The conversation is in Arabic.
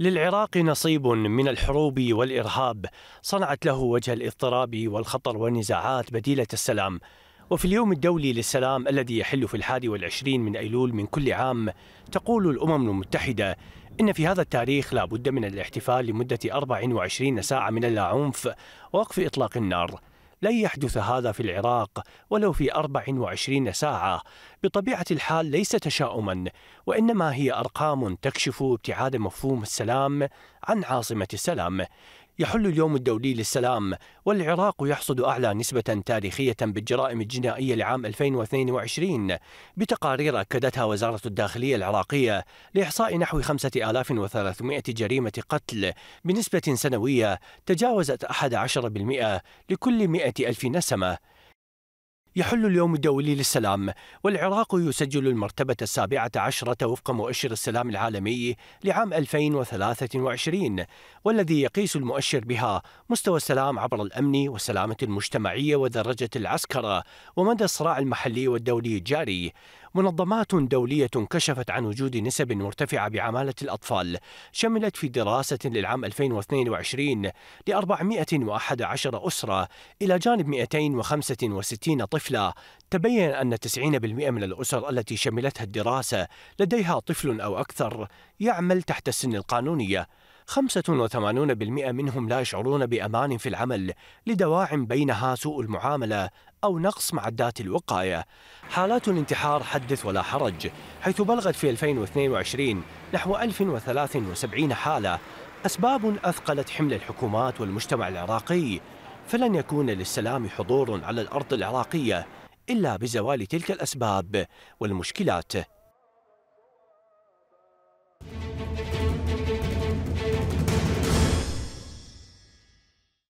للعراق نصيب من الحروب والإرهاب صنعت له وجه الاضطراب والخطر والنزاعات بديلة السلام وفي اليوم الدولي للسلام الذي يحل في الحادي والعشرين من أيلول من كل عام تقول الأمم المتحدة إن في هذا التاريخ لا بد من الاحتفال لمدة 24 ساعة من اللاعنف ووقف إطلاق النار لن يحدث هذا في العراق ولو في 24 ساعة بطبيعة الحال ليس تشاؤما وإنما هي أرقام تكشف ابتعاد مفهوم السلام عن عاصمة السلام يحل اليوم الدولي للسلام والعراق يحصد أعلى نسبة تاريخية بالجرائم الجنائية لعام 2022 بتقارير أكدتها وزارة الداخلية العراقية لإحصاء نحو 5300 جريمة قتل بنسبة سنوية تجاوزت 11% لكل 100 ألف نسمة يحل اليوم الدولي للسلام والعراق يسجل المرتبة السابعة عشرة وفق مؤشر السلام العالمي لعام 2023 والذي يقيس المؤشر بها مستوى السلام عبر الأمن والسلامة المجتمعية ودرجة العسكرة ومدى الصراع المحلي والدولي الجاري منظمات دولية كشفت عن وجود نسب مرتفعة بعمالة الأطفال شملت في دراسة للعام 2022 ل 411 أسرة إلى جانب 265 طفل الطفلة تبين أن 90% من الأسر التي شملتها الدراسة لديها طفل أو أكثر يعمل تحت السن القانونية 85% منهم لا يشعرون بأمان في العمل لدواع بينها سوء المعاملة أو نقص معدات الوقاية حالات الانتحار حدث ولا حرج حيث بلغت في 2022 نحو 1073 حالة أسباب أثقلت حمل الحكومات والمجتمع العراقي فلن يكون للسلام حضور على الأرض العراقية إلا بزوال تلك الأسباب والمشكلات